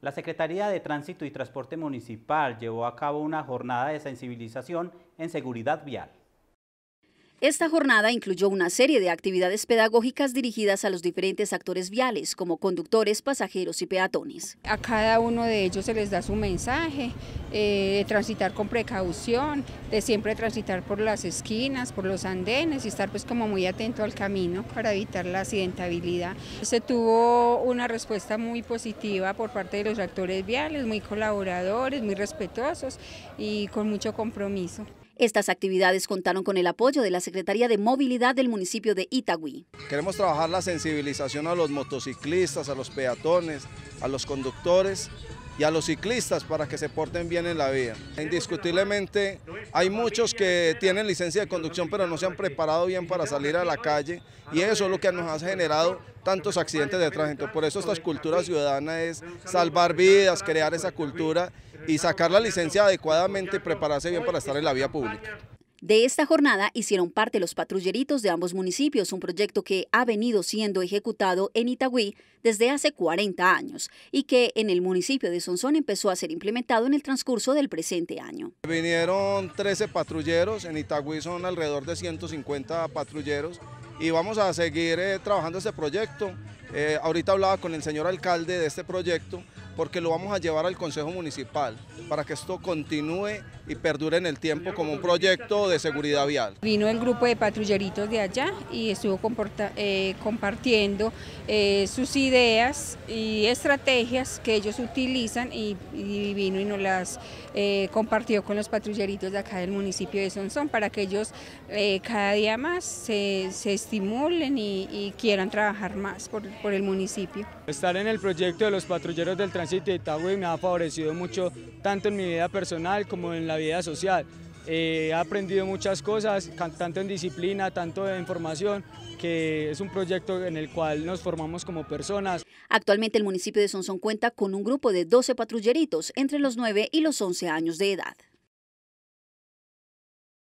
La Secretaría de Tránsito y Transporte Municipal llevó a cabo una jornada de sensibilización en seguridad vial. Esta jornada incluyó una serie de actividades pedagógicas dirigidas a los diferentes actores viales, como conductores, pasajeros y peatones. A cada uno de ellos se les da su mensaje eh, de transitar con precaución, de siempre transitar por las esquinas, por los andenes y estar pues como muy atento al camino para evitar la accidentabilidad. Se tuvo una respuesta muy positiva por parte de los actores viales, muy colaboradores, muy respetuosos y con mucho compromiso. Estas actividades contaron con el apoyo de la Secretaría de Movilidad del municipio de Itagüí. Queremos trabajar la sensibilización a los motociclistas, a los peatones, a los conductores y a los ciclistas para que se porten bien en la vía. Indiscutiblemente hay muchos que tienen licencia de conducción pero no se han preparado bien para salir a la calle y eso es lo que nos ha generado tantos accidentes de tránsito. Por eso esta cultura ciudadana es salvar vidas, crear esa cultura y sacar la licencia adecuadamente y prepararse bien para estar en la vía pública. De esta jornada hicieron parte los patrulleritos de ambos municipios, un proyecto que ha venido siendo ejecutado en Itagüí desde hace 40 años y que en el municipio de Sonsón empezó a ser implementado en el transcurso del presente año. Vinieron 13 patrulleros, en Itagüí son alrededor de 150 patrulleros y vamos a seguir eh, trabajando este proyecto. Eh, ahorita hablaba con el señor alcalde de este proyecto porque lo vamos a llevar al Consejo Municipal para que esto continúe y perdure en el tiempo como un proyecto de seguridad vial. Vino el grupo de patrulleritos de allá y estuvo eh, compartiendo eh, sus ideas y estrategias que ellos utilizan y, vino y nos las eh, compartió con los patrulleritos de acá del municipio de Sonsón para que ellos cada día más se, estimulen y, quieran trabajar más por, por, el municipio. Estar en el proyecto de los patrulleros del tránsito de Itagüí me ha favorecido mucho tanto en mi vida personal como en la vida social. ha eh, he aprendido muchas cosas, tanto en disciplina, tanto en formación, que es un proyecto en el cual nos formamos como personas. Actualmente el municipio de Sonsón cuenta con un grupo de 12 patrulleritos entre los 9 y los 11 años de edad.